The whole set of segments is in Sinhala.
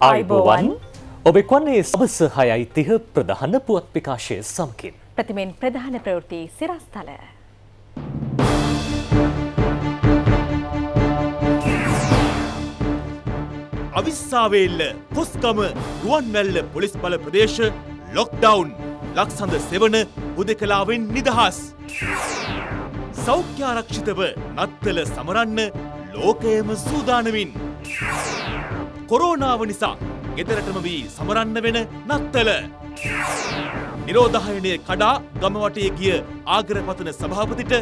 අයිබෝවන් ඔබෙක්වන්නේ සබස හයයි තිහ ප්‍රධාන පුවත් පිකාශය සමකින්. ප්‍රතිමෙන් ප්‍රධාන ප්‍රවෘති සිරස්ථල. අවිස්සාවේල්ල කොස්කම රුවන්මැල්ල පොලිස් බල ප්‍රදේශ ලොක්ඩවුන් ලක්සඳ සෙවන හුද කලාවෙන් නිදහස්. සෞඛ්‍යාරක්ෂිතව නත්තල සමරන්න ලෝකයම සූදානමින්. කොරෝනාව නිසා ගෙදරටම වී සමරන්න වෙන නත්තල. නිරෝධහයනය කඩා ගමවටේ ගිය ආගරපතන සභාපතිට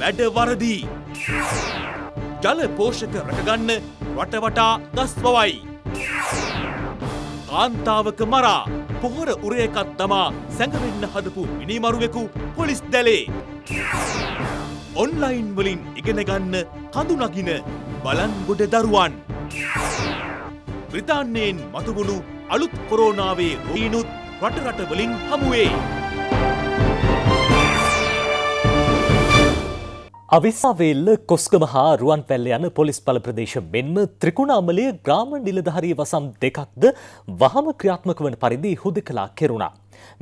වැඩ වරදී. ජල පෝෂක රැකගන්න රටවටා ගස්වවයි. කාන්තාවක මරා පොහොර උරයකත් තමා සැඟවෙන්න හදපු මිනිමරුවෙකු පොලිස් දැලේ. ඔන්ලයින් වලින් ඉගෙනගන්න කඳුනගින බලන්ගොඩ දරුවන්. බ්‍රතාන්‍යයෙන් මතුවුණු අලුත් කොරෝනාවේ රෝගීනුත් රට රටවලින් හමුවේ. අවිස්සාවේල්ල කොස්කම හා රුවන් පැල්ල යන පොලිස් පල ප්‍රදේශ මෙන්ම ත්‍රිකුණාමලය ග්‍රාම නිලධහරී වසම් දෙකක්ද වහම ක්‍රියාත්මක වන පරිදි හුද කලා කෙරුණා.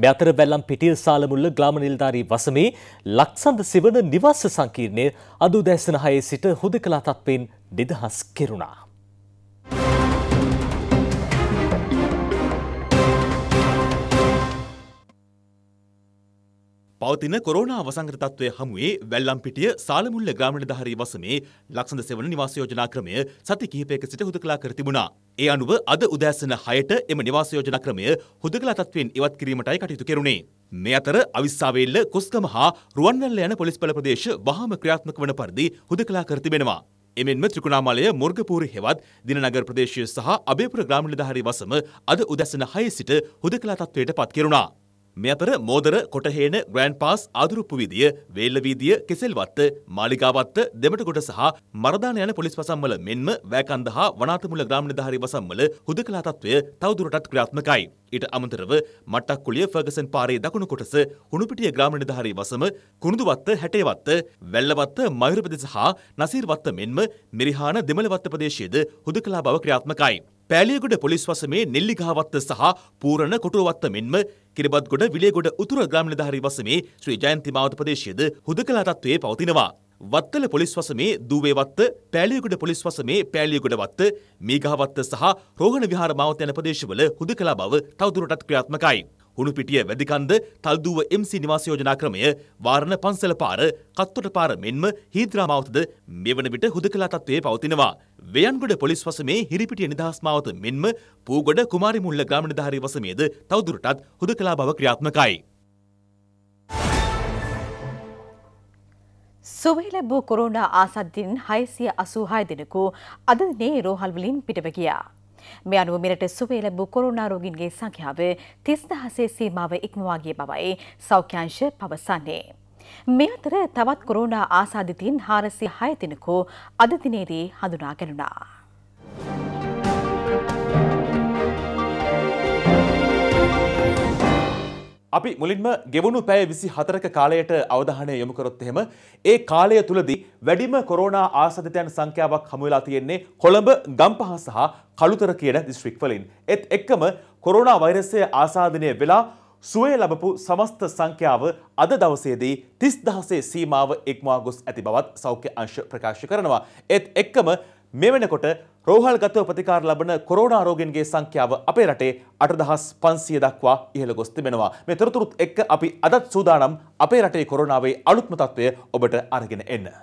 මෙතර බැල්ලම් පිටිය සාලමුල්ල ග්‍රාම නිල්ධාරී වසමේ ලක්සන්ද සිවන නිවස්ස සංකීර්ණය අදු දැසනහයේ සිට හුද කලා තත්වෙන් නිදහස් කෙරුණා. පවතින කොරෝනා අවසංගත තත්ත්වය හමුවේ වැල්ලම්පිටිය සාලමුල්ල ග්‍රාමීණධාරී වසමේ ලක්ෂණ සෙවන නිවාස යෝජනා ක්‍රමය සති කිහිපයක සිට හුදකලා කර තිබුණා. ඒ අනුව අද උදෑසන 6ට එම නිවාස යෝජනා ක්‍රමය හුදකලා තත්ත්වයෙන් ඉවත් කිරීමටයි කටයුතු කෙරුණේ. මේ අතර අවිස්සාවේල්ල කොස්ගම හා රුවන්වැල්ල යන පොලිස් බල ප්‍රදේශ වහාම ක්‍රියාත්මක වන පරිදි හුදකලා කර තිබෙනවා. එමෙන්ම ත්‍රිකුණාමලය මුර්ගපූර හෙවත් දිනනගර ප්‍රදේශය සහ අබේපුර ග්‍රාමීණධාරී වසම අද උදැසන 6 සිට හුදකලා තත්ත්වයට පත් කෙරුණා. මේ අතර මෝදර කොටහේන ග්‍රෑන්් පාස් ආදුරුප්පු විදිය වේල්ලවීදිය කෙසෙල්වත්ත මාලිගාවත්ත දෙමටකොට සහ මරදාන යන පොලිස් පසම්වල මෙන්ම වැෑකන්ද හා වනාතමුල ග්‍රාමණධාරි වසම්වල හුද කලාතත්වය තවදුරටත් ක්‍රාත්මකයි. ඊට අමතරව මටක්කුලිය ෆර්ගසන් පාරේ දකුණු කොටස හුණුපිටිය ග්‍රාමණධාරී වසම කුණුදුවත්ත හැටේවත්ත වැල්ලවත්ත මයුරපදෙස හා නසීර්වත්ත මෙන්ම මෙරිහාන දෙමළවත්ත ප්‍රදේශයේද හුද කලා බව ක්‍රියාත්මකයි. පෑලියගොඩ පොලිස් වසමේ නෙල්ලිගහවත්ත සහ පූරණ කොටුවවත්ත මෙන්ම කිරිබත්ගොඩ විලේගොඩ උතුර ග්‍රාම නිධාරි වසමේ ශ්‍රී ජයන්ති මාවත ප්‍රදේශයේද හුදකලා තත්ත්වයේ පවතිනවා. වත්තල පොලිස් වසමේ දූවේවත්ත පෑලියගොඩ පොලිස් වසමේ පෑලියගොඩ වත්ත මීගහවත්ත සහ රෝහණ විහාර මාවත යන ප්‍රදේශවල හුදකලා බව තවදුරටත් ක්‍රියාත්මකයි. හුණුපිටිය වැදිකන්ද තල්දුව MC නිවාස යෝජනා ක්‍රමය වාරණ පන්සල පාර කත්තොට පාර මෙන්ම හීද්‍රා මාවතද මෙවන විට හුදකලා තත්ත්වයේ පවතිනවා. වේයන්ගොඩ පොලිස් වසමේ හිරිපිටිය නිදහස් මාවත මෙන්ම පූගොඩ කුමාරි මුල්ල ග්‍රාම නිලධාරී වසමේද තවදුරටත් හුදකලා බව ක්‍රියාත්මකයි. සුවය ලැබූ කොරෝනා ආසද්දින් 686 දෙනෙකු අද දිනේ රෝහල් වලින් පිටව ගියා. මේ අනුව මෙරට සුවය ලැබූ කොරෝනා රෝගීන්ගේ සංඛ්‍යාව 30000සේ සීමාව ඉක්මවා ගිය බවයි සෞඛ්‍යාංශ පවසන්නේ. මේ අතර තවත් කොරෝනා ආසාදිතින් 406 දෙනෙකු අද දිනේදී හඳුනා ගැනුණා. අපි මුලින්ම ගෙවුණු පැය විසි හතරක කාලයට අවධානය යොමුකරොත් එහෙම ඒ කාලය තුළදී වැඩිම කොරෝනා ආසධිතයන් සංඛ්‍යාවක් හමුවෙලා තියෙන්නේ කොළඹ ගම්පහ සහ කළුතර කියන දිස්ත්‍රික්වලින්. එත් එක්කම කොරෝනා වෛරසය ආසාධනය වෙලා සුවේ ලබපු සමස්ත සංඛ්‍යාව අද දවසේදී තිස් දහසේ සීමාව එක්මවා ගොස් ඇති බවත් සෞඛ්‍ය අංශ ප්‍රකාශ කරනවා. එත් එක්කම මෙවැනකොට රෝහල් ගතව ප්‍රතිකාර ලබන කොරෝනා රෝගෙන්ගේ සංඛ්‍යාව අපේ රටේ 8500 දක්වා ඉහළ ගොස් තිබෙනවා. මේ තොරතුරුත් එක්ක අපි අදත් සූදානම් අපේ රටේ කොරෝනාවේ අලුත්ම තත්ත්වය ඔබට අරගෙන එන්න.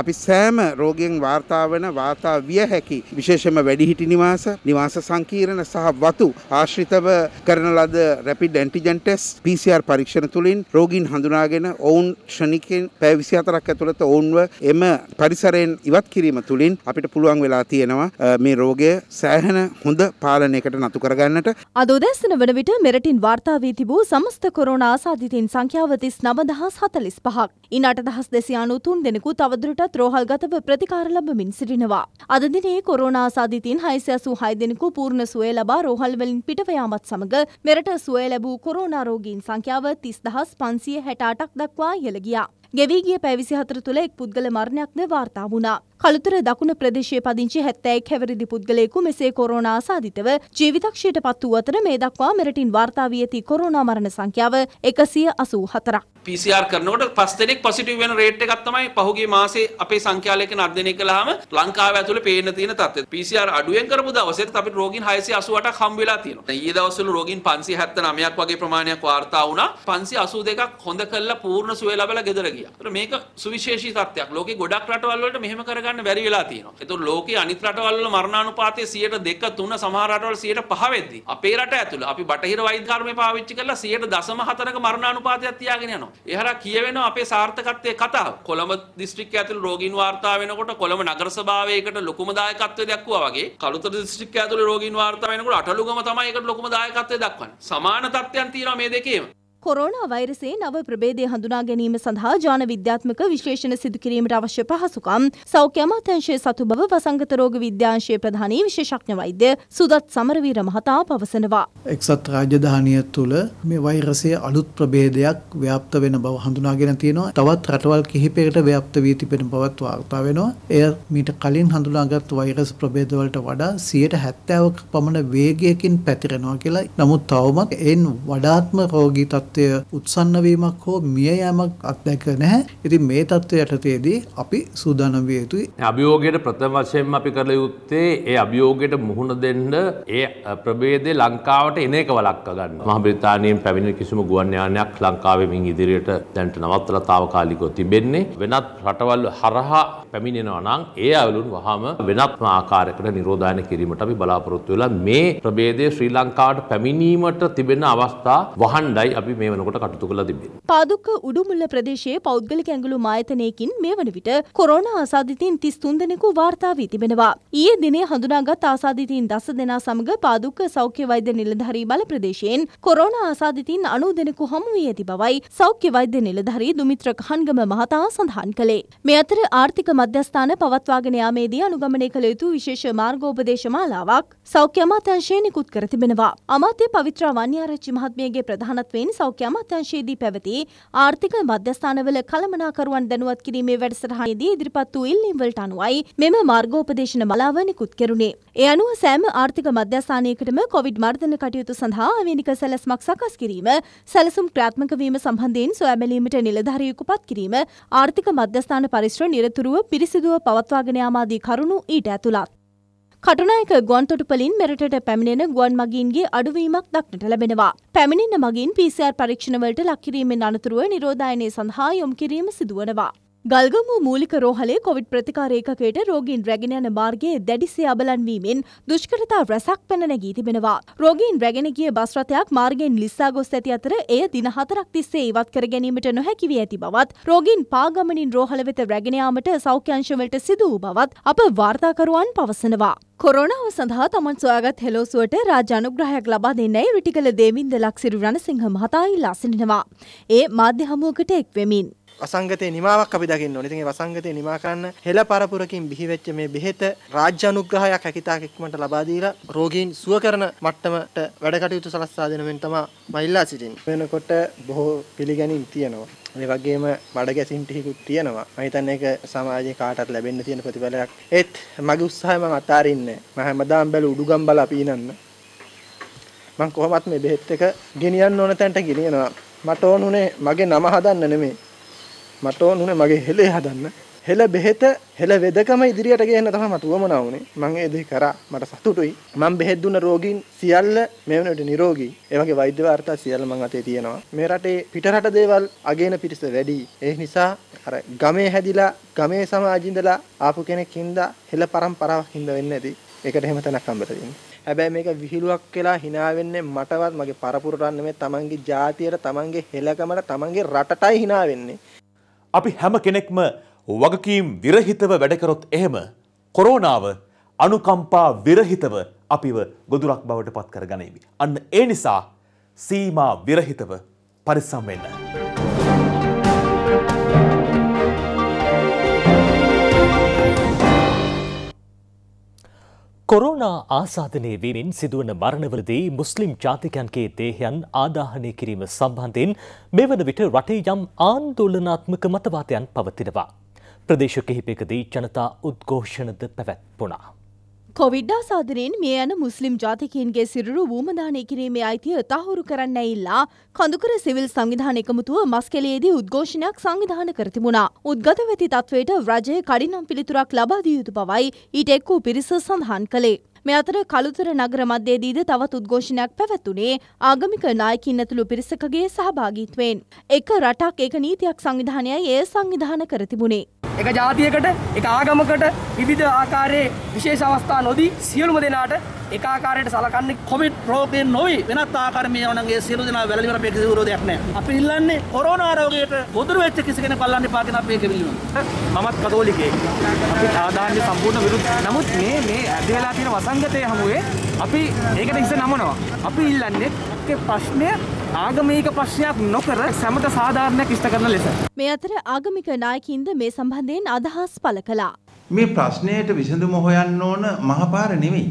අපි සෑම රෝගයෙන් වාර්තා වන වාතා විය හැකි විශේෂම වැඩිහිටි නිවාස නිවාස සංකීර්ණ සහ වතු ආශ්‍රිතව කරන ලද රැපිඩ් ඇන්ටිජන් ටෙස්ට් PCR පරීක්ෂණ තුලින් රෝගීන් හඳුනාගෙන ඔවුන් ක්ෂණිකෙන් පැය 24ක් ඇතුළත ඔවුන්ව එම පරිසරයෙන් ඉවත් කිරීම තුලින් අපිට පුළුවන් වෙලා තියෙනවා මේ රෝගය සෑහෙන හොඳ පාලනයකට නතු කරගන්නට අද උදැසන වන විට මෙරටින් වාර්තා වී තිබූ සමස්ත කොරෝනා ආසාදිතයින් සංඛ්‍යාව 39045ක් ඉන් 8293 දෙනෙකු තවදුරටත් අදටත් රෝහල්ගතව ප්‍රතිකාර ලබමින් සිටිනවා. අද දිනේ කොරෝනා සාධිතීන් 686 දෙනෙකු පූර්ණ සුවය ලබා රෝහල් වලින් පිටව යාමත් සමග මෙරට සුවය ලැබූ කොරෝනා රෝගීන් සංඛ්‍යාව 30568ක් දක්වා ඉහළ ගියා. ගෙවී ගිය පැය 24 තුළ එක් පුද්ගල මරණයක්ද වාර්තා වුණා. කළුතර දකුණ ප්‍රදේශයේ පදිංචි 71 හැවිරිදි පුද්ගලයෙකු මෙසේ කොරෝනා ආසාදිතව ජීවිතක්ෂයට පත් වූ අතර මේ දක්වා මෙරටින් වාර්තා වී ඇති කොරෝනා මරණ සංඛ්‍යාව 184ක්. PCR කරනකොට පස් දෙනෙක් පොසිටිව් වෙන රේට් එකක් තමයි පහුගිය මාසේ අපේ සංඛ්‍යාලයකින් අධ්‍යයනය කළාම ලංකාව ඇතුළේ පේන්න තියෙන තත්ත්වය. PCR අඩුවෙන් කරපු දවසේත් අපිට රෝගීන් 688ක් හම් වෙලා තියෙනවා. ඊයේ දවස්වල රෝගීන් 579ක් වගේ ප්‍රමාණයක් වාර්තා වුණා. 582ක් හොඳ කරලා පූර්ණ සුවය ලබලා ගෙදර ගියා. ගියා. ඒතර මේක සුවිශේෂී තත්ත්වයක්. ලෝකේ ගොඩක් රටවල් වලට මෙහෙම කරගන්න බැරි වෙලා තියෙනවා. ඒතර ලෝකේ අනිත් රටවල් වල මරණානුපාතය 102 3 සමහර රටවල් 105 වෙද්දී අපේ රට ඇතුළ අපි බටහිර වෛද්‍ය කර්මය පාවිච්චි කරලා 100.4ක මරණානුපාතයක් තියාගෙන යනවා. ඒ හරහා කියවෙනවා අපේ සාර්ථකත්වයේ කතාව. කොළඹ දිස්ත්‍රික්කය ඇතුළු රෝගීන් වාර්තා වෙනකොට කොළඹ නගර සභාවයකට ලොකුම දායකත්වය දක්වුවා වගේ කළුතර දිස්ත්‍රික්කය ඇතුළු රෝගීන් වාර්තා වෙනකොට අටලුගම තමයි ඒකට ලොකුම දායකත්වය දක්වන්නේ. සමාන තත්ත්වයන් තියෙනවා මේ දෙකේම. කොරෝනා වෛරසේ නව ප්‍රබේදය හඳුනා ගැනීම සඳහා ජාන විද්‍යාත්මක විශේෂණ සිදුකිරීමට අවශ්‍ය පහසුකම් සෞඛ්‍ය අමාත්‍යංශයේ සතු බව වසංගත රෝග විද්‍යාංශයේ ප්‍රධානී විශේෂඥ වෛද්‍ය සුදත් සමරවීර මහතා පවසනවා. එක්සත් රාජධානිය තුළ මේ වෛරසයේ අලුත් ප්‍රබේදයක් ව්‍යාප්ත වෙන බව හඳුනාගෙන තියෙනවා. තවත් රටවල් කිහිපයකට ව්‍යාප්ත වී තිබෙන බවත් වාර්තා වෙනවා. එය මීට කලින් හඳුනාගත් වෛරස් ප්‍රබේදවලට වඩා 70ක පමණ වේගයකින් පැතිරෙනවා කියලා. නමුත් තවමත් එන් වඩාත්ම රෝගී තත්ත්වයක් තත්ත්වය උත්සන්න වීමක් හෝ මිය යෑමක් අත්දැක නැහැ. ඉතින් මේ තත්ත්වය යටතේදී අපි සූදානම් විය යුතුයි. අභියෝගයට ප්‍රථම වශයෙන්ම අපි කළ යුත්තේ ඒ අභියෝගයට මුහුණ දෙන්න ඒ ප්‍රභේදය ලංකාවට එන එක වළක්වා ගන්න. මහ බ්‍රිතානියෙන් පැමිණෙන කිසිම ගුවන් යානයක් ලංකාවෙන් ඉදිරියට දැන්ට නවත්තලා తాවකාලිකව තිබෙන්නේ. වෙනත් රටවල් හරහා පැමිණෙනවා නම් ඒ අවලුන් වහම වෙනත්ම ආකාරයකට නිරෝධායන කිරීමට අපි බලාපොරොත්තු වෙලා මේ ප්‍රභේදය ශ්‍රී ලංකාවට පැමිණීමට තිබෙන අවස්ථා වහන්ඩයි අපි මේ වෙනකොට කටයුතු කළා තිබෙන්නේ. පාදුක්ක උඩුමුල්ල ප්‍රදේශයේ පෞද්ගලික ඇඟිලි ආයතනයකින් මේ වන විට කොරෝනා ආසාදිතයින් 33 දෙනෙකු වාර්තා වී තිබෙනවා. ඊයේ දිනේ හඳුනාගත් ආසාදිතයින් 10 දෙනා සමග පාදුක්ක සෞඛ්‍ය වෛද්‍ය නිලධාරී බල ප්‍රදේශයෙන් කොරෝනා ආසාදිතයින් 90 දෙනෙකු හමු වී ඇති බවයි සෞඛ්‍ය වෛද්‍ය නිලධාරී දුමිත්‍ර කහන්ගම මහතා සඳහන් කළේ. මේ අතර ආර්ථික මධ්‍යස්ථාන පවත්වාගෙන යාමේදී අනුගමනය කළ යුතු විශේෂ මාර්ගෝපදේශ මාලාවක් සෞඛ්‍ය අමාත්‍යංශය නිකුත් කර තිබෙනවා. අමාත්‍ය පවිත්‍ර වන්‍යාරච්චි මහත්මියගේ ප්‍රධානත්වයෙන් සෞඛ්‍ය අමාත්‍යංශයේදී පැවති ආර්ථික මධ්‍යස්ථානවල කළමනාකරුවන් දැනුවත් කිරීමේ වැඩසටහනේදී ඉදිරිපත් වූ ඉල්ලීම් වලට අනුවයි මෙම මාර්ගෝපදේශන මාලාව නිකුත් කෙරුණේ. ඒ අනුව සෑම ආර්ථික මධ්‍යස්ථානයකටම කොවිඩ් මර්ධන කටයුතු සඳහා අවේනික සැලැස්මක් සකස් කිරීම, සැලසුම් ක්‍රියාත්මක වීම සම්බන්ධයෙන් සොයා බැලීමට නිලධාරියෙකු පත් කිරීම, ආර්ථික මධ්‍යස්ථාන පරිශ්‍ර නිරතුරුව පිරිසිදුව පවත්වාගෙන යාමාදී කරුණු ඊට ඇතුළත්. කටුනායක ගොන්තොටුපලින් මෙරටට පැමිණෙන ගුවන් මගීන්ගේ අඩුවීමක් දක්නට ලැබෙනවා. පැමිණෙන මගින් PCR පරීක්ෂණවලට ලක්කිරීමෙන් අනතුරුව නිරෝධායනය සඳහා යොමු කිරීම සිදුවනවා. ගල්ගමු මූලික රෝහලේ කොවිඩ් ප්‍රතිකාර ඒකකයට රෝගීන් රැගෙන යන මාර්ගයේ දැඩිසේ අබලන්වීමෙන් දුෂ්කරතා රැසක් පැන නැගී තිබෙනවා. රෝගීන් රැගෙන ගිය බස් රථයක් මාර්ගයෙන් ලිස්සා ගොස් ඇති අතර එය දින හතරක් තිස්සේ ඉවත් කර ගැනීමට නොහැකි වී ඇති බවත්, රෝගීන් පාගමනින් රෝහල වෙත රැගෙන යාමට සෞඛ්‍ය අංශවලට සිදු වූ බවත් අප වාර්තාකරුවන් පවසනවා. කොරෝනාව සඳහා තමන් සොයාගත් හෙලෝසුවට රාජ අනුග්‍රහයක් ලබා දෙන්නයි රිටිකල දේවින්ද ලක්සිරු රණසිංහ මහතා ඉල්ලා සිටිනවා. ඒ මාධ්‍ය හමුවකට එක් වෙමින් වසංගතේ නිමාවක් අපි දකින්න ඕනේ. ඉතින් ඒ වසංගතේ නිමා කරන්න හෙළ පරපුරකින් බිහි වෙච්ච මේ බෙහෙත රාජ්‍ය අනුග්‍රහයක් හැකියතාක් ඉක්මනට ලබා දීලා රෝගීන් සුව කරන මට්ටමට වැඩ කටයුතු සලස්වා දෙන මෙන් තමයි මයිලා සිටින්නේ. වෙනකොට බොහෝ පිළිගැනීම් තියෙනවා. මේ වගේම බඩ ගැසීම් ටිකකුත් තියෙනවා. මම හිතන්නේ ඒක සමාජයේ කාටත් ලැබෙන්න තියෙන ප්‍රතිඵලයක්. ඒත් මගේ උත්සාහය මම අතාරින්නේ නැහැ. මම හැමදාම බැලු උඩුගම් බලා පීනන්න. මම කොහොමත් මේ බෙහෙත් එක ගෙනියන්න ඕන තැනට ගෙනියනවා. මට ඕනුනේ මගේ නම හදන්න නෙමෙයි. මට ඕනුනේ මගේ හෙලේ හදන්න. හෙළ බෙහෙත හෙළ වෙදකම ඉදිරියට ගේන්න තමයි මට උවමනා වුනේ. මම ඒ දේ කරා. මට සතුටුයි. මම බෙහෙත් දුන්න රෝගීන් සියල්ල මේ වෙනකොට නිරෝගී. ඒ වගේ වෛද්‍ය වාර්තා සියල්ල මං අතේ තියෙනවා. මේ රටේ පිටරට දේවල් අගේන පිරිස වැඩි. ඒ නිසා අර ගමේ හැදිලා ගමේ සමාජින්දලා ආපු කෙනෙක් හින්දා හෙළ પરම්පරාවක් හින්දා වෙන්නේ නැති. ඒකට එහෙම තැනක් හම්බ වෙන්නේ. හැබැයි මේක විහිළුවක් කියලා hina වෙන්නේ මටවත් මගේ පරපුරට නෙමෙයි තමන්ගේ ජාතියට තමන්ගේ හෙලකමට තමන්ගේ රටටයි hina වෙන්නේ අපි හැම කෙනෙක්ම වගකීම් විරහිතව වැඩකරොත් එහෙම කොරෝනාව අනුකම්පා විරහිතව අපිව ගොදුරක් බවට පත් කර ගනීවි. අන්න ඒ නිසා සීමා විරහිතව පරිස්සම් වෙන්න. කොරෝනා ආසාධනය වීමෙන් සිදුවන මරණවලදී මුස්ලිම් ජාතිකයන්ගේ දේහයන් ආදාහනය කිරීම සම්බන්ධයෙන් මෙවන විට රටේ යම් ආන්දෝලනාත්මක මතවාතයන් පවතිනවා. ප්‍රදේශ කිහිපයකදී ජනතා උද්ඝෝෂණද පැවැත්වුණා. කොවිඩ්ඩා සාධනයෙන් මේ යන මුස්ලිම් ජාතිකයන්ගේ සිරුරු වූමදානය කිරීමේ අයිතිය තහුරු කරන්න ඉල්ලා කඳුකර සිවිල් සංවිධාන එකමුතුව මස්කලයේදී උද්ඝෝෂණයක් සංවිධාන කරතිබුණා. උද්ගත වෙති තත්වයට රජය කඩිනම් පිළිතුරක් ලබාදිය යුතු බවයි ඊට එක්කූ පිරිස සඳහන් කළේ. මෙ අතර කළුතර නගර මධ්‍යයේදීද තවත් උද්ඝෝෂණයක් පැවැත්තුනේ ආගමික නායකින් ඇතුළු පිරිසකගේ සහභාගීත්වයෙන්. එක රටක් එක නීතියක් සංවිධානයයි ඒ සංවිධාන කරතිබුණේ. එක ජාතියකට එක ආගමකට විවිධ ආකාරයේ විශේෂ අවස්ථා නොදී සියලුම දෙනාට එක ආකාරයට සලකන්නේ කොවිඩ් රෝගයෙන් නොවේ වෙනත් ආකාරයෙන් මේ වණන්ගේ සියලු දෙනා වැළලීමට අපේ කිසි විරෝධයක් නැහැ. අපි ඉල්ලන්නේ කොරෝනා රෝගයට ගොදුරු වෙච්ච කිසි කෙනෙක් අල්ලන්න එපා කියන අපේ කිවිලුම. මමත් කතෝලිකයෙක්. අපි සාධාරණ සම්පූර්ණ විරුද්ධ. නමුත් මේ මේ ඇති වෙලා තියෙන වසංගතයේ හමුවේ අපි ඒකට හිස නමනවා. අපි ඉල්ලන්නේ ප්‍රශ්නය ආගමික ප්‍රශ්නයක් නොකර සැමට සාධාරණයක් ඉෂ්ට කරන ලෙස. මේ අතර ආගමික නායකින්ද මේ සම්බන්ධයෙන් අදහස් පළ කළා. මේ ප්‍රශ්නයට විසඳුම හොයන්න ඕන මහපාර නෙමෙයි.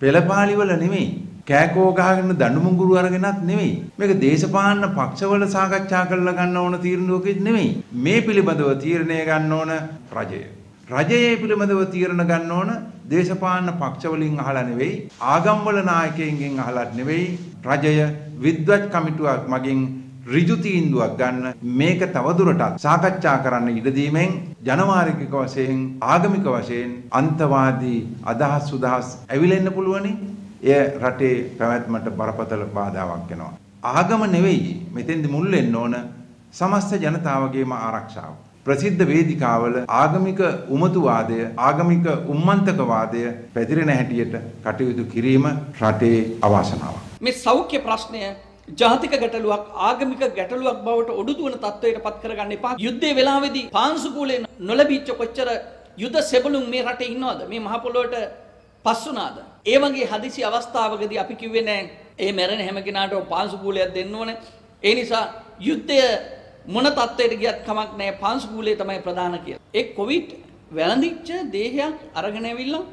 පෙළපාලිවල නෙමෙයි. කෑකෝ ගහගෙන දඬුමුගුරු අරගෙනත් නෙමෙයි. මේක දේශපාලන පක්ෂවල සාකච්ඡා කරලා ගන්න ඕන තීරණයකින් නෙමෙයි. මේ පිළිබඳව තීරණය ගන්න ඕන රජය. රජයේ පිළිබඳව තීරණ ගන්න ඕන දේශපාලන පක්ෂවලින් අහලා නෙවෙයි ආගම්වල නායකයින්ගෙන් අහලා නෙවෙයි රජය විද්වත් කමිටුවක් මගින් ඍජු තීන්දුවක් ගන්න මේක තවදුරටත් සාකච්ඡා කරන්න ඉඩ දීමෙන් ජනවාරික වශයෙන් ආගමික වශයෙන් අන්තවාදී අදහස් සුදහස් ඇවිලෙන්න පුළුවනි එය රටේ පැවැත්මට බරපතල බාධාවක් වෙනවා ආගම නෙවෙයි මෙතෙන්දි මුල් වෙන්න ඕන සමස්ත ජනතාවගේම ආරක්ෂාව ප්‍රසිද්ධ වේදිකාවල ආගමික උමතුවාදය ආගමික උම්මන්තකවාදය පැතිරෙන හැටියට කටයුතු කිරීම රටේ අවාසනාවක් මේ සෞඛ්‍ය ප්‍රශ්නය ජාතික ගැටලුවක් ආගමික ගැටලුවක් බවට ඔඩුදුවන තත්ත්වයට පත් කරගන්න එපා. යුද්ධයේ වෙලාවේදී පාංශුකූලේ නොලැබිච්ච කොච්චර යුද සෙබළුන් මේ රටේ ඉන්නවද? මේ මහ පොළොවට පස් වුණාද? ඒ වගේ හදිසි අවස්ථාවකදී අපි කිව්වේ නෑ ඒ මැරෙන හැම කෙනාටම පාංශුකූලයක් දෙන්න ඕනේ. ඒ නිසා යුද්ධය මොන තත්ත්වයට ගියත් කමක් නෑ පාංශුකූලේ තමයි ප්‍රධාන කියලා. ඒ කොවිඩ් වැළඳිච්ච දේහයක් අරගෙන ඇවිල්ලා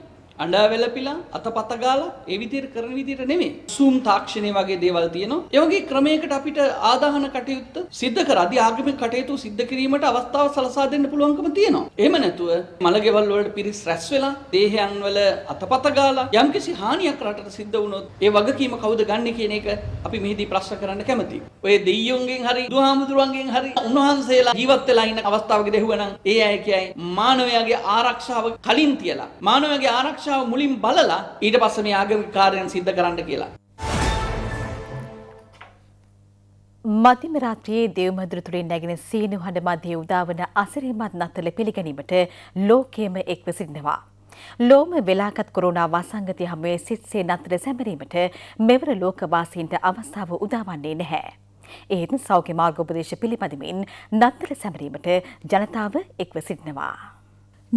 අඬා වැළපිලා අතපත ගාලා ඒ විදිහට කරන විදිහට නෙමෙයි. සූම් තාක්ෂණය වගේ දේවල් තියෙනවා. ඒ වගේ ක්‍රමයකට අපිට ආදාහන කටයුත්ත සිද්ධ කර අධි ආගමික කටයුතු සිද්ධ කිරීමට අවස්ථාව සලසා දෙන්න පුළුවන්කම තියෙනවා. එහෙම නැතුව මලගෙවල් වලට පිරිස් රැස් වෙලා දේහයන් වල අතපත ගාලා යම්කිසි හානියක් රටට සිද්ධ වුණොත් ඒ වගකීම කවුද ගන්නෙ කියන එක අපි මෙහිදී ප්‍රශ්න කරන්න කැමතියි. ඔය දෙයියොන්ගෙන් හරි දුහාමුදුරුවන්ගෙන් හරි උන්වහන්සේලා ජීවත් වෙලා ඉන්න අවස්ථාවකදී ඇහුවනම් ඒ අය කියයි මානවයාගේ ආරක්ෂාව කලින් තියලා මානවයාගේ ආරක්ෂාව භාෂාව මුලින් බලලා ඊට පස්සේ මේ ආගමික කාර්යයන් සිද්ධ කරන්න කියලා. මධ්‍යම රාත්‍රියේ දේවමහදුර තුලින් නැගෙන සීනු හඬ මැදේ උදාවන අසිරිමත් නත්තල පිළිගැනීමට ලෝකයේම එක්ව සිටිනවා. ලෝම වෙලාකත් කොරෝනා වසංගතය හමුවේ සිත්සේ නත්තර සැමරීමට මෙවර ලෝකවාසීන්ට අවස්ථාව උදාවන්නේ නැහැ. ඒත් සෞඛ්‍ය මාර්ගෝපදේශ පිළිපදිමින් නත්තර සැමරීමට ජනතාව එක්ව සිටිනවා.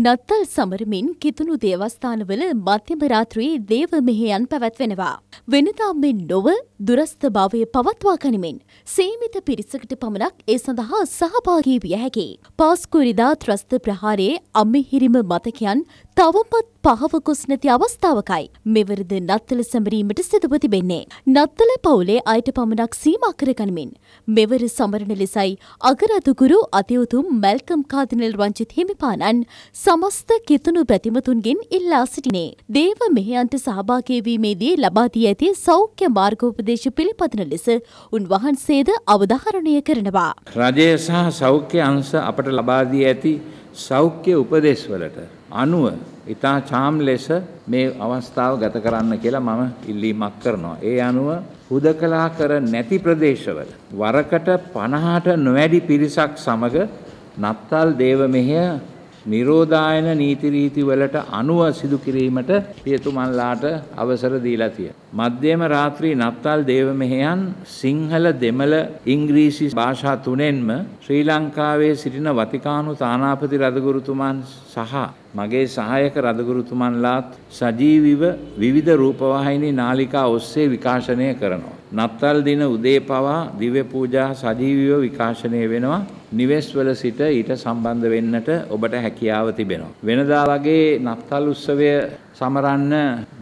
නත්තල් සමරමින් කිතුුණු දේවස්ථානවල මධ්‍යම රාත්‍රී දේව මෙහෙයන් පැවැත්වෙනවා. වෙනතා මෙන් නොව දුරස්ථ භාවය පවත්වා ගනිමින් සීමිත පිරිසකට පමණක් ඒ සඳහා සහභාගී විය හැකි. පාස්කුරිදා ත්‍රස්ත ප්‍රහාරයේ අම්මිහිරිම මතකයන් තවමත් පහව කොස් නැති අවස්ථාවකයි මෙවරද නත්තල සැමරීමට සිදුව තිබෙන්නේ. නත්තල පවුලේ අයට පමණක් සීමා කරගනිමින් මෙවර සමරණ ලෙසයි අගරතුගුරු අතිවුතුම් මැල්කම් කාදිනල් රංචිත් හිමිපාණන් සමස්ත කිතුණු පැතිමතුන්ගෙන් ඉල්ලා සිටිනේ. දේව මෙහෙයන්ට සහභාගී වීමේදී ලබා දී ඇති සෞඛ්‍ය මාර්ගෝපදේශ ආදේශ පිළිපදන ලෙස උන්වහන්සේද අවධාරණය කරනවා. රජය සහ සෞඛ්‍ය අංශ අපට ලබා දී ඇති සෞඛ්‍ය උපදේශවලට අනුව ඉතා චාම් ලෙස මේ අවස්ථාව ගත කරන්න කියලා මම ඉල්ලීමක් කරනවා. ඒ අනුව හුදකලා කර නැති ප්‍රදේශවල වරකට 50ට නොවැඩි පිරිසක් සමග නත්තල් දේව මෙහෙය නිරෝධායන නීති රීති වලට අනුව සිදු කිරීමට පියතුමන්ලාට අවසර දීලා තියෙනවා. මධ්‍යම රාත්‍රී නත්තල් දේව මෙහෙයන් සිංහල දෙමළ ඉංග්‍රීසි භාෂා තුනෙන්ම ශ්‍රී ලංකාවේ සිටින වතිකානු තානාපති රදගුරුතුමන් සහ මගේ සහායක රදගුරුතුමන්ලාත් සජීවිව විවිධ රූපවාහිනී නාලිකා ඔස්සේ විකාශනය කරනවා. නත්තල් දින උදේ පවා දිව්‍ය පූජා සජීවිව විකාශනය වෙනවා. නිවෙස්වල සිට ඊට සම්බන්ධ වෙන්නට ඔබට හැකියාව තිබෙනවා. වෙනදා වගේ නත්තල් උත්සවය සමරන්න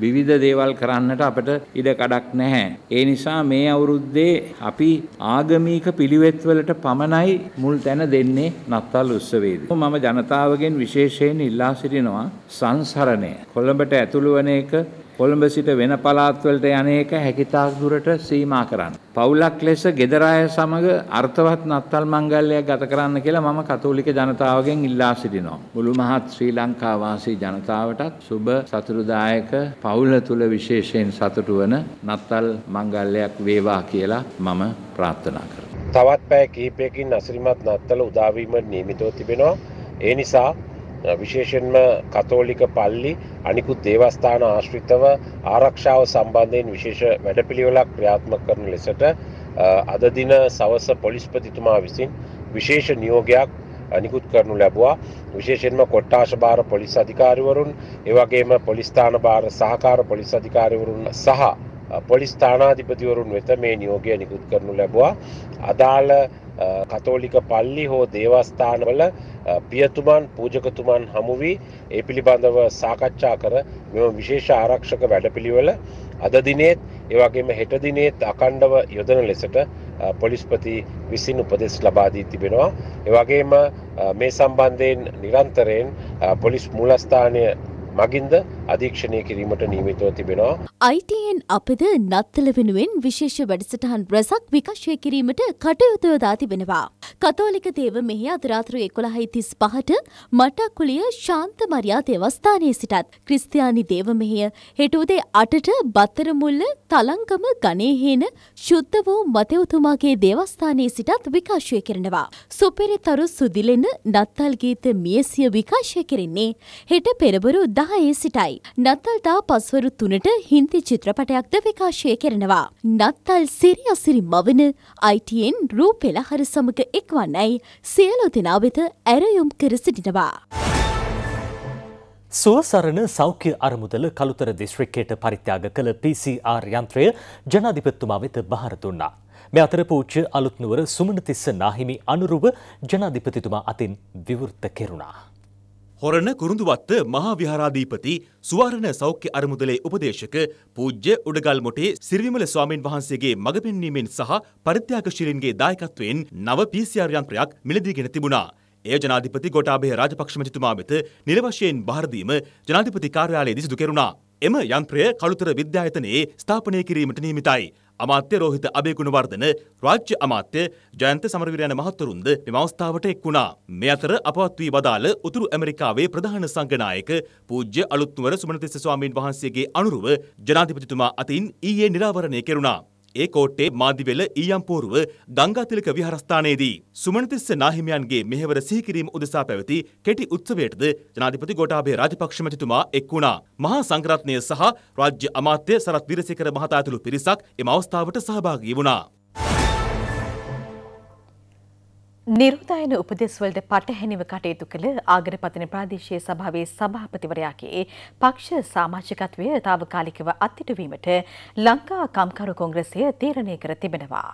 විවිධ දේවල් කරන්නට අපට ඉඩ කඩක් නැහැ. ඒ නිසා මේ අවුරුද්දේ අපි ආගමික පිළිවෙත්වලට පමණයි මුල් තැන දෙන්නේ නත්තල් උත්සවයේදී. මම ජනතාවගෙන් විශේෂයෙන් ඉල්ලා සිටිනවා සංසරණය. කොළඹට ඇතුළු වන එක කොළඹ සිට වෙන පළාත්වලට යන එක හැකිතාක් දුරට සීමා කරන්න. පවුලක් ලෙස ගෙදර අය සමග අර්ථවත් නත්තල් මංගල්‍යයක් ගත කරන්න කියලා මම කතෝලික ජනතාවගෙන් ඉල්ලා සිටිනවා. මුළු මහත් ශ්‍රී ලංකා වාසී ජනතාවටත් සුබ සතුටුදායක පවුල තුල විශේෂයෙන් සතුටු වන නත්තල් මංගල්‍යයක් වේවා කියලා මම ප්‍රාර්ථනා කරනවා. තවත් පැය කිහිපයකින් අසිරිමත් නත්තල උදාවීමට නියමිතව තිබෙනවා. ඒ නිසා විශේෂෙන්ම කතෝලික පල්ලි අනිකුත් දේවස්ථාන ආශ්‍රිතව ආරක්ෂාව සම්බන්ධයෙන් විශේෂ වැඩපිළිවෙලක් ක්‍රියාත්මක කරන ලෙසට අදදින සවස පොලිස්පතිතුමා විසින් විශේෂ නියෝගයක් නිකුත් කරනු ලැබවා විශේෂෙන්ම කොට්ටාශ භාර පොලිස් අධිකාරිවරුන් ඒවගේම පොලිස්ථාන භාර සහකාර පොලිස් අධිකාරිවරුන් සහ පොලිස් ථානාධිපතිවරුන් වෙත මේ නියෝගය නිකුත් කරනු ලැබවා අදාළ කතෝලික පල්ලි හෝ දේවස්ථානවල පියතුමන් පූජකතුමන් හමුවී ඒ පිළිබඳව සාකච්ඡා කර මෙම විශේෂ ආරක්ෂක වැඩපිළිවෙල අදදිනේත් ඒවගේම හෙටදිනේත් අකණ්ඩව යොදන ලෙසට පොලිස්පති විසින් උපදෙස් ලබාදී තිබෙනවා. ඒවගේම මේ සම්බන්ධයෙන් නිරන්තරයෙන් පොලිස් මුලස්ථානය මගින්ද අධීක්ෂණය කිරීමට නීමිතව තිබෙනවා. අයිටයෙන් අපද නත්තල වෙනුවෙන් විශේෂ වැඩසටහන් රැසක් විකශය කිරීමට කටයුතු යොදා තිබෙනවා. කතෝලික දේව මෙහි අදරාත්‍ර එකොළහයි තිස් පහට මටක්කුලිය ශාන්ත මරියා දේවස්ථානයේ සිටත් ක්‍රිස්තියානි දේව මෙහය හෙටෝදේ අටට බත්තරමුල්ල තලංගම ගනේහේන ශුද්ධ වූ මතයවතුමාගේ දේවස්ථානයේ සිටත් විකාශය කරනවා. සුපෙරිතරු සුදිලෙන නත්තල් ගීත මියසිය විකාශය කරෙන්නේ හෙට පෙරබරු දහයේ සිටයි. නත්තල්දා පස්වරු තුනට හින්දි චිත්‍රපටයක්ද විකාශය කරනවා. නත්තල් සිරි අසිරි මවන අයිටයෙන් රූ පෙළහර සමඟ එක්වන්නයි සියලු දෙනා වෙත ඇරයුම් කර සිටිනවා. සුවසරණ සෞඛ්‍ය අරමුදල කළුතර දිස්ත්‍රික්කයට පරිත්‍යාග කළ PCR යන්ත්‍රය ජනාධිපත්තුමා වෙත බහර දුන්නා. මෙ අතර පූච්ච අලුත්නුවර සුමනතිස්ස නාහිමි අනුරුව ජනාධිපතිතුමා අතින් විවෘත කෙරුණා. හොරණ කුරුඳුවත්ත මහා විහාරාධීපති සුවර්ණ සෞඛ්‍ය අරමුදලේ උපදේශක පූජ්‍ය උඩගල් මොටේ සිරිවිමල ස්වාමින් වහන්සේගේ මඟ පෙන්වීමෙන් සහ පරිත්‍යාගශීලින්ගේ දායකත්වයෙන් නව PCR යන්ත්‍රයක් මිලදීගෙන තිබුණා. එය ජනාධිපති ගෝඨාභය රාජපක්ෂ මැතිතුමා වෙත නිල වශයෙන් බහර දීම ජනාධිපති කාර්යාලයේදී සිදු කෙරුණා. එම යන්ත්‍රය කළුතර විද්‍යායතනයේ ස්ථාපනය කිරීමට නියමිතයි. අමාත්‍ය රෝහිත අබේගුණවර්ධන රාජ්‍ය අමාත්‍ය ජයන්ත සමරවීර යන මහතුරුන්ද මෙම අවස්ථාවට එක් වුණා. මේ අතර අපවත් වී වදාළ උතුරු ඇමරිකාවේ ප්‍රධාන සංඝනායක පූජ්‍ය අලුත්නුවර සුමනතිස්ස ස්වාමීන් වහන්සේගේ අනුරුව ජනාධිපතිතුමා අතින් ඊයේ නිරාවරණය කෙරුණා. ඒ කෝට්ටේ මාදිවෙල ඊයම්පූරුව ගංගාතිලක විහාරස්ථානයේදී සුමනතිස්ස නාහිමියන්ගේ මෙහෙවර සිහිකිරීම උදෙසා පැවති කෙටි උත්සවයටද ජනාධිපති ගෝඨාභය රාජපක්ෂ මැතිතුමා එක් වුණා. මහා සංඝරත්නය සහ රාජ්‍ය අමාත්‍ය සරත් වීරසේකර මහතා ඇතුළු පිරිසක් එම අවස්ථාවට සහභාගී වුණා. නිරුදායන උපදෙස්වලට පටහැනිව කටයුතු කළ ආගර පතන ප්‍රාදේශය සභාවේ සභාපතිවරයාගේ පක්ෂ සාමාජිකත්වය තාවකාලිකව අත්තිටුවීමට ලංකා කම්කරු කොංග්‍රසය තීරණය කර තිබෙනවා.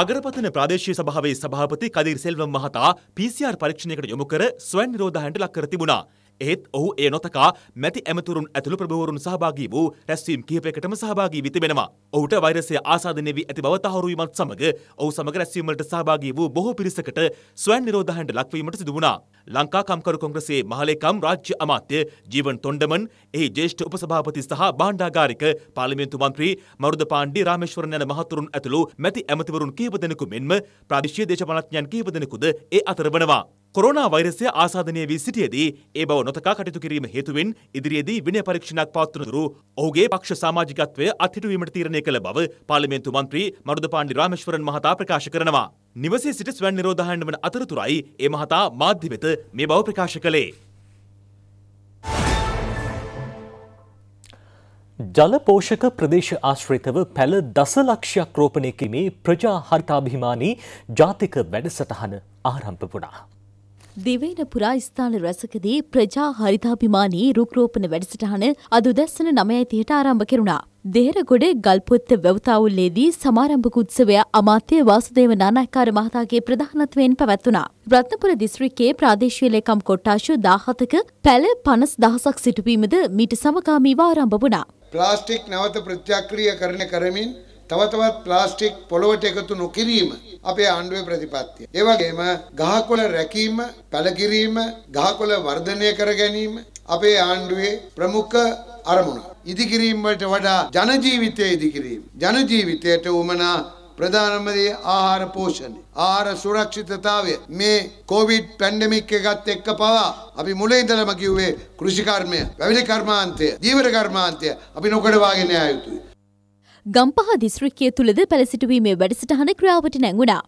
ආගරපතන ප්‍රාදේශය සභාවේ සභාපති කදිර් සෙල්වම් මහතා PCR පරීක්ෂණයකට යොමු කර ස්වයන් නිරෝධායන්ට ලක් කර තිබුණා. එහෙත් ඔහු එය නොතකා මැති ඇමතුරුන් ඇතුළු ප්‍රභූවරුන් සහභාගී වූ රැස්වීම් කිහිපයකටම සහභාගී වී තිබෙනවා. ඔහුට වෛරසය ආසාදනය වී ඇති බව තහවුරු වීමත් සමග ඔහු සමග රැස්වීම් වලට සහභාගී වූ බොහෝ පිරිසකට ස්වයං නිරෝධායනට ලක්වීමට සිදු වුණා. ලංකා කම්කරු කොංග්‍රසයේ මහලේකම් රාජ්‍ය අමාත්‍ය ජීවන් තොණ්ඩමන් එහි ජ්‍යෙෂ්ඨ උපසභාපති සහ භාණ්ඩාගාරික පාර්ලිමේන්තු මන්ත්‍රී මරුද පාණ්ඩි රාමේශ්වරන් යන මහතුරුන් ඇතුළු මැති ඇමතිවරුන් කීප දෙනෙකු මෙන්ම ප්‍රාදේශීය දේශපාලඥයන් කීප දෙනෙකුද ඒ අතර වනවා. කොරෝනා වෛරසය ආසාධනය වී සිටියදී ඒ බව නොතකා කටයුතු කිරීම හේතුවෙන් ඉදිරියේදී විනය පරීක්ෂණයක් පවත්වනතුරු ඔහුගේ පක්ෂ සමාජිකත්වය අත්හිටුවීමට තීරණය කළ බව පාර්ලිමේන්තු මන්ත්‍රී මරුද පාණ්ඩි රාමේශ්වරන් මහතා ප්‍රකාශ කරනවා. නිවසේ සිට ස්වැන් නිරෝධායන වන අතරතුරයි ඒ මහතා මාධ්‍ය වෙත මේ බව ප්‍රකාශ කළේ. ජලපෝෂක ප්‍රදේශ ආශ්‍රිතව පැළ දසලක්ෂයක් රෝපණය කිරීමේ ප්‍රජා හරිතාභිමානී ජාතික වැඩසටහන ආරම්භ වුණා. දිවයින පුරා ස්ථාන රැසකදී ප්‍රජා හරිතාභිමානී රුක්රෝපණ වැඩසටහන අද උදැස්සන නමයතියට ආරම්භ කෙරුණා. දෙහෙරගොඩ ගල්පොත්ත වැවතාවුල්ලේදී සමාරම්භක උත්සවය අමාත්‍ය වාසුදේව නානායකාර මහතාගේ ප්‍රධානත්වයෙන් පැවැත්වුණා. රත්නපුර දිස්ත්‍රික්කයේ ප්‍රාදේශීය ලේකම් කොට්ටාශු 17ක පැල 50000ක් සිටුවීමද මීට සමගාමීව ආරම්භ වුණා. ප්ලාස්ටික් නැවත ප්‍රත්‍යක්‍රියාකරණය කරමින් තව තවත් ප්ලාස්ටික් පොළොවට එකතු නොකිරීම අපේ ආණ්ඩුවේ ප්‍රතිපත්තිය. ඒ වගේම ගහකොළ රැකීම, පැලකිරීම, ගහකොළ වර්ධනය කර ගැනීම අපේ ආණ්ඩුවේ ප්‍රමුඛ අරමුණ. ඉදිකිරීම වලට වඩා ජන ජීවිතය ඉදිකිරීම. ජන ජීවිතයට උමනා ප්‍රධානම දේ ආහාර පෝෂණය. ආහාර සුරක්ෂිතතාවය මේ කොවිඩ් පැන්ඩමික් එකත් එක්ක පවා අපි මුලින් ඉඳලම කිව්වේ කෘෂිකර්මය, වැවිලි කර්මාන්තය, දීවර කර්මාන්තය අපි නොකඩවාගෙන යා යුතුයි. ගම්පහ දිස්ත්‍රික්කය තුළද පැලසිටුවීමේ වැඩසටහන ක්‍රියාවට නැංගුණා.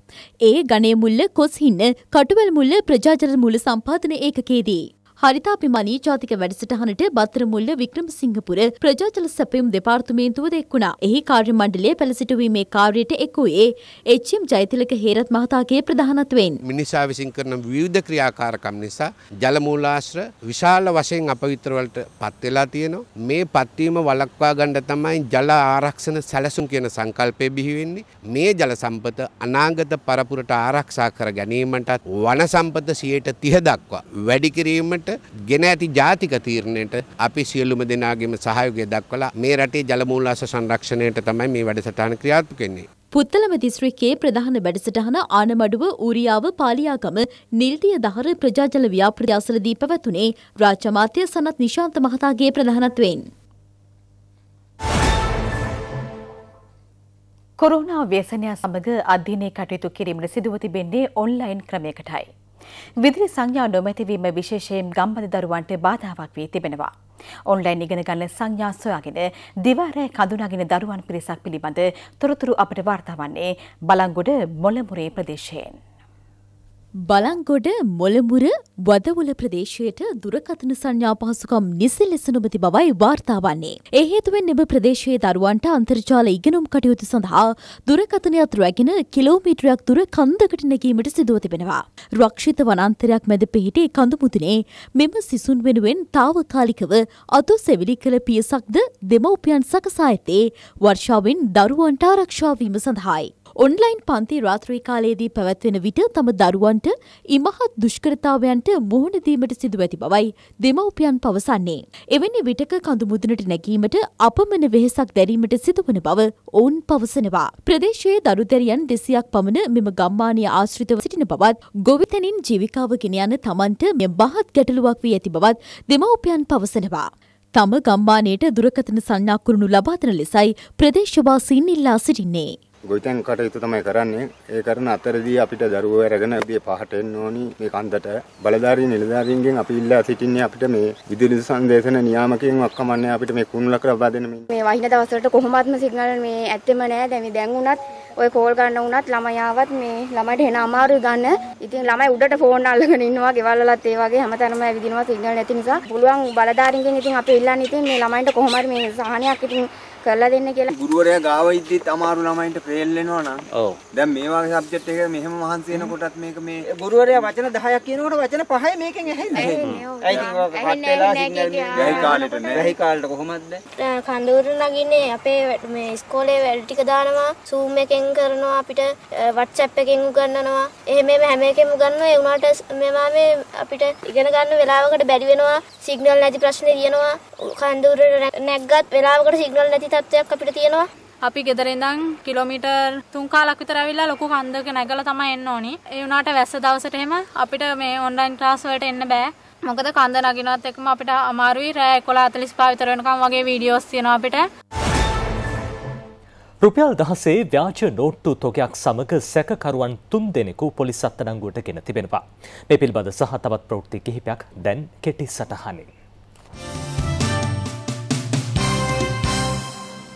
ඒ ගණය මුල්ල කොස්හින්න කටුවල් මුල්ල ප්‍රජාජන මුල සම්පාධන ඒකකේදී. හරිතාපිමනී ජාතික වැඩසටහනට බත්තරමුල්ල වික්‍රමසිංහපුර ප්‍රජාජල සැපයුම් දෙපාර්තමේන්තුව දෙක්ුණා. එහි කාර්ය මණ්ඩලය පැලසිටුවීමේ කාර්යයට එක් වූයේ එච්.එම්. ජයතිලක හේරත් මහතාගේ ප්‍රධානත්වයෙන්. මිනිසා විසින් කරන විවිධ ක්‍රියාකාරකම් නිසා ජල මූලාශ්‍ර විශාල වශයෙන් අපවිත්‍රවලට පත් වෙලා තියෙනවා. මේ පත්වීම වළක්වා ගන්න තමයි ජල ආරක්ෂණ සැලසුම් කියන සංකල්පය බිහි වෙන්නේ. මේ ජල සම්පත අනාගත පරපුරට ආරක්ෂා කර ගැනීමටත් වන සම්පත 130 දක්වා වැඩි කිරීමට තීරණයට ගෙන ඇති ජාතික තීරණයට අපි සියලුම දෙනාගේම සහයෝගය දක්වලා මේ රටේ ජල මූලාශ්‍ර සංරක්ෂණයට තමයි මේ වැඩසටහන ක්‍රියාත්මක වෙන්නේ. පුත්තලම දිස්ත්‍රික්කයේ ප්‍රධාන වැඩසටහන ආනමඩුව ඌරියාව පාලියාගම නිල්ටිය දහර ප්‍රජාජල ව්‍යාපෘති අසලදී පැවැතුනේ රාජ්‍ය අමාත්‍ය සනත් නිශාන්ත මහතාගේ ප්‍රධානත්වයෙන්. කොරුණා ව්‍යසනය සමඟ අධ්‍යනය කටයුතු කිරීමට සිදුව තිබෙන්නේ ඔන්ලයින් ක්‍රමයකටයි. විදුලි සංඥා නොමැතිවීම විශේෂයෙන් ගම්බද දරුවන්ට බාධාවක් වී තිබෙනවා. ඔන්ලයින් ඉගෙන ගන්න සංඥා සොයාගෙන දිවාරය කඳුනාගෙන දරුවන් පිරිසක් පිළිබඳ තොරතුරු අපට වාර්තා වන්නේ බලංගොඩ මොළමුරේ ප්‍රදේශයෙන්. බලංගොඩ මොළමුර වදවුල ප්‍රදේශයට දුරකථන සංඥා පහසුකම් නිසි ලෙස නොමති බවයි වාර්තා වන්නේ. ඒ හේතුවෙන් එම ප්‍රදේශයේ දරුවන්ට අන්තර්ජාල ඉගෙනුම් කටයුතු සඳහා දුරකථනයත් රැගෙන කිලෝමීටරයක් දුර කන්දකට නැගීමට සිදුව තිබෙනවා. රක්ෂිත වනාන්තරයක් මැද පිහිටි කඳු මුදුනේ මෙම සිසුන් වෙනුවෙන් తాවකාලිකව අතු සෙවිලි කළ පියසක්ද දෙමව්පියන් සකසා ඇත්තේ වර්ෂාවෙන් දරුවන්ට ආරක්ෂා වීම සඳහායි. ඔන්ලයින් පන්ති රාත්‍රී කාලයේදී පැවැත්වෙන විට තම දරුවන්ට ඉමහත් දුෂ්කරතාවයන්ට මුහුණ දීමට සිදු ඇති බවයි දෙමව්පියන් පවසන්නේ. එවැනි විටක කඳු මුදුනට නැගීමට අපමණ වෙහෙසක් දැරීමට සිදුවන බව ඔවුන් පවසනවා. ප්‍රදේශයේ දරුදැරියන් 200ක් පමණ මෙම ගම්මානීය ආශ්‍රිතව සිටින බවත් ගොවිතැනින් ජීවිකාව ගෙන යන තමන්ට මෙ බහත් ගැටලුවක් වී ඇති බවත් දෙමව්පියන් පවසනවා. තම ගම්මානයට දුරකථන සංඥාකුරුණු ලබාදන ලෙසයි ප්‍රදේශවාසීන් ඉල්ලා සිටින්නේ. ගොවිතැන් කටයුතු තමයි කරන්නේ. ඒ කරන අතරදී අපිට දරුවෝ අරගෙන මේ පහට එන්න ඕනි මේ කන්දට. බලධාරී නිලධාරීන්ගෙන් අපි ඉල්ලා සිටින්නේ අපිට මේ විදුලි සංදේශන නියාමකයෙන් වක්කමන්නේ අපිට මේ කුණුලක ලබා දෙන මේ. මේ වහින දවස්වලට කොහොමත්ම සිග්නල් මේ ඇත්තෙම නෑ. දැන් දැන් උනත් ඔය කෝල් ගන්න උනත් ළමයාවත් මේ ළමයිට එන අමාරුයි ගන්න. ඉතින් ළමයි උඩට ෆෝන් අල්ලගෙන ඉන්නවා, ගෙවල් වලත් ඒ වගේ හැමතැනම ඇවිදිනවා සිග්නල් නැති නිසා. පුළුවන් බලධාරීන්ගෙන් ඉතින් අපි ඉල්ලන්නේ ඉතින් මේ ළමයින්ට කොහොම හරි මේ සහනයක් ඉතින් කරලා දෙන්න කියලා. ගුරුවරයා ගාව ඉද්දිත් අමාරු ළමයින්ට ෆේල් වෙනවා නම්. ඔව්. දැන් මේ වගේ සබ්ජෙක්ට් එක මෙහෙම මහන්සි වෙනකොටත් මේක මේ ගුරුවරයා වචන 10ක් කියනකොට වචන 5යි මේකෙන් ඇහෙන්නේ. ඇයි ඉතින් ඔක පත් වෙලා සිග්නල් ගෑයි කාලෙට නෑ. ගෑයි කාලෙට කොහොමද? කඳුරු නගින්නේ අපේ මේ ඉස්කෝලේ වැඩ ටික දානවා, Zoom එකෙන් කරනවා අපිට WhatsApp එකෙන් උගන්වනවා. එහෙම මේ හැම එකෙම උගන්වනවා. ඒ උනාට මේ අපිට ඉගෙන ගන්න වෙලාවකට බැරි වෙනවා. සිග්නල් නැති ප්‍රශ්න ලියනවා. කන්දුරට නැග්ගත් වෙලාවකට සිග්නල් නැති තත්ත්වයක් අපිට තියෙනවා. අපි ගෙදර ඉඳන් කිලෝමීටර් 3 කාලක් විතර ඇවිල්ලා ලොකු කන්දක නැගලා තමයි එන්න ඕනි. ඒ වුණාට වැස්ස දවසට එහෙම අපිට මේ ඔන්ලයින් ක්ලාස් වලට එන්න බෑ. මොකද කන්ද නගිනවත් එක්කම අපිට අමාරුයි රෑ 11:45 විතර වෙනකම් වගේ වීඩියෝස් තියෙනවා අපිට. රුපියල් දහසේ ව්‍යාජ නෝට්ටු තොගයක් සමග සැකකරුවන් තුන් දෙනෙකු පොලිස් අත්අඩංගුවට ගෙන තිබෙනවා. මේ පිළිබඳ සහ තවත් ප්‍රවෘත්ති කිහිපයක් දැන් කෙටි සටහනින්.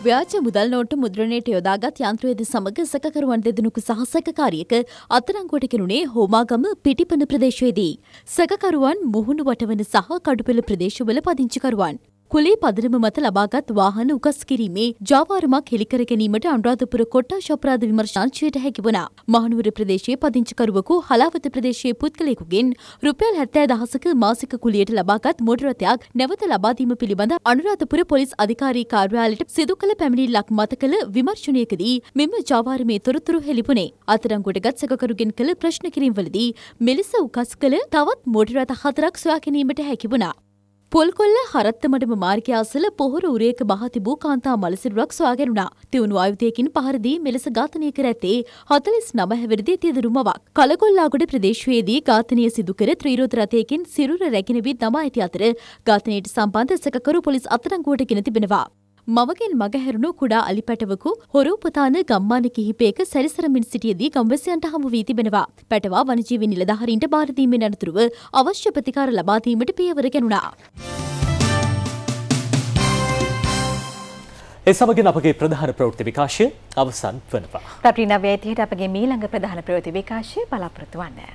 ව්‍යාජ මුදල් නෝට්ට මුද්‍රණයට යොදාගත් යන්ත්‍රයේද සමඟ සැකකරුවන් දෙදෙනෙකු සහ සැකකාරියක අත්අඩංගුවට කෙනුනේ හෝමාගම පිටිපන ප්‍රදේශයේදී. සැකකරුවන් මුහුණු වටවන සහ කඩුපෙළ ප්‍රදේශවල පදිංචිකරුවන්. කුලේ පදනම මත ලබාගත් වාහන උකස් කිරීමේ ජාවාරමක් හෙළිකර ගැනීමට අනුරාධපුර කොට්ටාශ අපරාධ විමර්ශාංශයට හැකි වුණා. මහනුවර ප්‍රදේශයේ පදිංචිකරුවකු හලාවත ප්‍රදේශයේ පුද්ගලයෙකුගෙන් රුපියල් 70000ක මාසික කුලියට ලබාගත් motor රථයක් නැවත ලබා දීම පිළිබඳ අනුරාධපුර පොලිස් අධිකාරී කාර්යාලයට සිදු කළ පැමිණිල්ලක් මත කළ විමර්ශනයකදී මෙම ජාවාරමේ තොරතුරු හෙළිපුණේ. අත්අඩංගුවටගත් සැකකරුගෙන් කළ ප්‍රශ්න කිරීම්වලදී මෙලෙස උකස් කළ තවත් motor රථ හතරක් සොයා ගැනීමට හැකි වුණා. පොල්කොල්ල හරත්තමටම මාර්ගය අසල පොහොර උරේක බහ තිබූ කාන්තා මලසිරුරක් සොයාගෙනුණා. තියුණු ආයුධයකින් පහර දී මෙලෙස ඝාතනය කර ඇත්තේ 49 හැවිරිදි තියදුරුමවක්. කලකොල්ලාගොඩ ප්‍රදේශයේදී ඝාතනය සිදු කර ත්‍රිරෝද රථයකින් සිරුර රැගෙන වී දමා ඇති අතර ඝාතනයට සම්බන්ධ සැකකරු පොලිස් අත්අඩංගුවට ගෙන තිබෙනවා. මවගෙන් මගහැරුණු කුඩා අලිපැටවකු හොරු පුතාන ගම්මාන කිහිපයක සැරිසරමින් සිටියදී ගම්වැසියන්ට හමු වී තිබෙනවා. පැටවා වනජීවි නිලධාරීන්ට බාරදීමෙන් අනතුරුව අවශ්‍ය ප්‍රතිකාර ලබාදීමට පියවර ගැනුණා. ඒ සමගින් අපගේ ප්‍රධාන ප්‍රවෘත්ති විකාශය අවසන් වනවා. රටේ නවය ඇතිහට අපගේ මීළඟ ප්‍රධාන ප්‍රවෘත්ති විකාශය බලාපොරොත්තු වන්න.